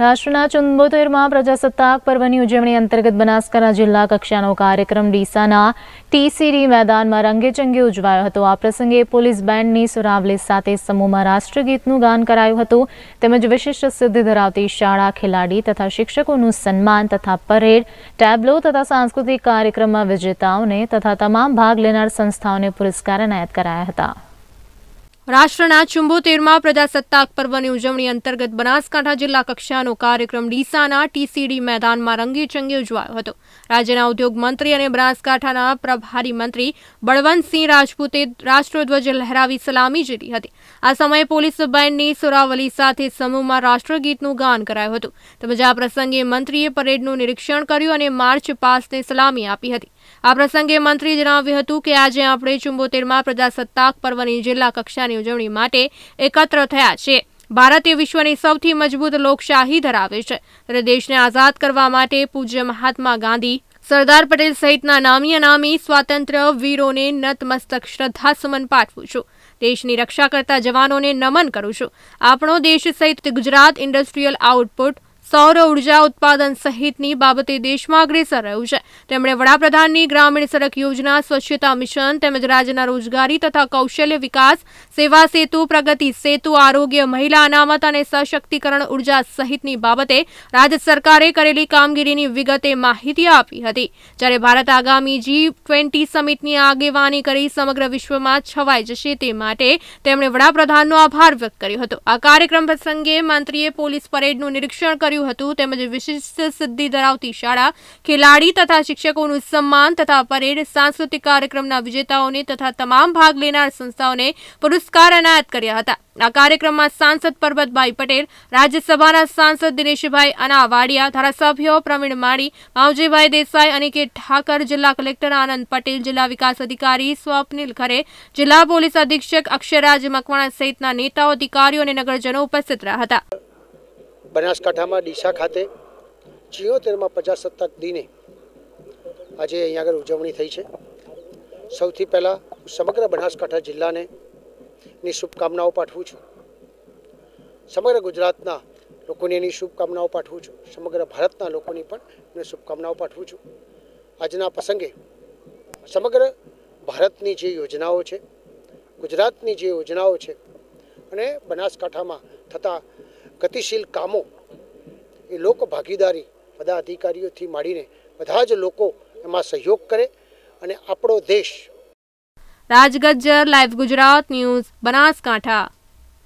રાષ્ટ્રના ચુંબોતેરમાં પ્રજાસત્તાક પર્વની ઉજવણી અંતર્ગત બનાસકાંઠા જિલ્લા કક્ષાનો કાર્યક્રમ ડીસાના ટીસીડી મેદાનમાં રંગેચંગે ઉજવાયો હતો આ પ્રસંગે પોલીસ બેન્ડની સુરાવલી સાથે સમૂહમાં રાષ્ટ્રગીતનું ગાન કરાયું હતું તેમજ વિશિષ્ટ સિદ્ધિ ધરાવતી શાળા ખેલાડી તથા શિક્ષકોનું સન્માન તથા પરેડ ટેબ્લો તથા સાંસ્કૃતિક કાર્યક્રમમાં વિજેતાઓને તથા તમામ ભાગ લેનાર સંસ્થાઓને પુરસ્કાર એનાયત કરાયા હતા રાષ્ટ્રના ચુંબોતેરમાં પ્રજાસત્તાક પર્વની ઉજવણી અંતર્ગત બનાસકાંઠા જિલ્લા કક્ષાનો કાર્યક્રમ ડીસાના ટીસીડી મેદાનમાં રંગેચંગે ઉજવાયો હતો રાજ્યના ઉદ્યોગ મંત્રી અને બનાસકાંઠાના પ્રભારી મંત્રી બળવંતસિંહ રાજપૂતે રાષ્ટ્રધ્વજ લહેરાવી સલામી જીતી હતી આ સમયે પોલીસ બેન્ડની સુરાવલી સાથે સમૂહમાં રાષ્ટ્રગીતનું ગાન કરાયું હતું તેમજ આ પ્રસંગે મંત્રીએ પરેડનું નિરીક્ષણ કર્યું અને માર્ચ પાસને સલામી આપી હતી આ પ્રસંગે મંત્રી જણાવ્યું હતું કે આજે આપણે ચુંબોતેરમાં પ્રજાસત્તાક પર્વની જિલ્લા કક્ષાની ઉજવણી માટે એકત્ર થયા છે ભારત એ વિશ્વની સૌથી મજબૂત લોકશાહી ધરાવે છે ત્યારે દેશને આઝાદ કરવા માટે પૂજ્ય મહાત્મા ગાંધી સરદાર પટેલ સહિતના નામી અનામી સ્વાતંત્ર્ય વીરોને નતમસ્તક શ્રદ્ધા શ્રદ્ધાસુમન પાઠવું છું દેશની રક્ષા કરતા જવાનોને નમન કરું છું આપણો દેશ સહિત ગુજરાત ઇન્ડસ્ટ્રીયલ આઉટપુટ સૌર ઉર્જા ઉત્પાદન સહિતની બાબતે દેશમાં અગ્રેસર રહ્યું છે તેમણે વડાપ્રધાનની ગ્રામીણ સડક યોજના સ્વચ્છતા મિશન તેમજ રાજ્યના રોજગારી તથા કૌશલ્ય વિકાસ સેવા સેતુ પ્રગતિ સેતુ આરોગ્ય મહિલા અનામત અને સશક્તિકરણ ઉર્જા સહિતની બાબતે રાજ્ય સરકારે કરેલી કામગીરીની વિગતે માહિતી આપી હતી જ્યારે ભારત આગામી જી ટ્વેન્ટી સમિટની આગેવાની કરી સમગ્ર વિશ્વમાં છવાઈ જશે તે માટે તેમણે વડાપ્રધાનનો આભાર વ્યક્ત કર્યો હતો આ કાર્યક્રમ પ્રસંગે મંત્રીએ પોલીસ પરેડનું નિરીક્ષણ કર્યું કર્યું હતું તેમજ વિશિષ્ટ સિદ્ધિ ધરાવતી શાળા ખેલાડી તથા શિક્ષકોનું સન્માન તથા પરેડ સાંસ્કૃતિક કાર્યક્રમના વિજેતાઓને તથા તમામ ભાગ લેનાર સંસ્થાઓને પુરસ્કાર એનાયત કર્યા હતા આ કાર્યક્રમમાં સાંસદ પરબતભાઈ પટેલ રાજ્યસભાના સાંસદ દિનેશભાઈ અનાવાડિયા ધારાસભ્યો પ્રવીણ માળી માવજીભાઈ દેસાઈ અનિકેત ઠાકર જિલ્લા કલેક્ટર આનંદ પટેલ જિલ્લા વિકાસ અધિકારી સ્વપ્નિલ ખરે જિલ્લા પોલીસ અધિક્ષક અક્ષરાજ મકવાણા સહિતના નેતાઓ અધિકારીઓ અને નગરજનો ઉપસ્થિત રહ્યા હતા બનાસકાંઠામાં ડીસા ખાતે ચિયોતેરમાં પ્રજાસત્તાક દિને આજે અહીંયા આગળ ઉજવણી થઈ છે સૌથી પહેલાં સમગ્ર બનાસકાંઠા જિલ્લાને ની શુભકામનાઓ પાઠવું છું સમગ્ર ગુજરાતના લોકોને એની શુભકામનાઓ પાઠવું છું સમગ્ર ભારતના લોકોની પણ એમને શુભકામનાઓ પાઠવું છું આજના પ્રસંગે સમગ્ર ભારતની જે યોજનાઓ છે ગુજરાતની જે યોજનાઓ છે અને બનાસકાંઠામાં થતા ગતિશીલ કામો એ લોક ભાગીદારી બધા અધિકારીઓથી માંડીને બધા જ લોકો એમાં સહયોગ કરે અને આપણો દેશ રાજગજ્જર લાઈવ ગુજરાત ન્યૂઝ બનાસકાંઠા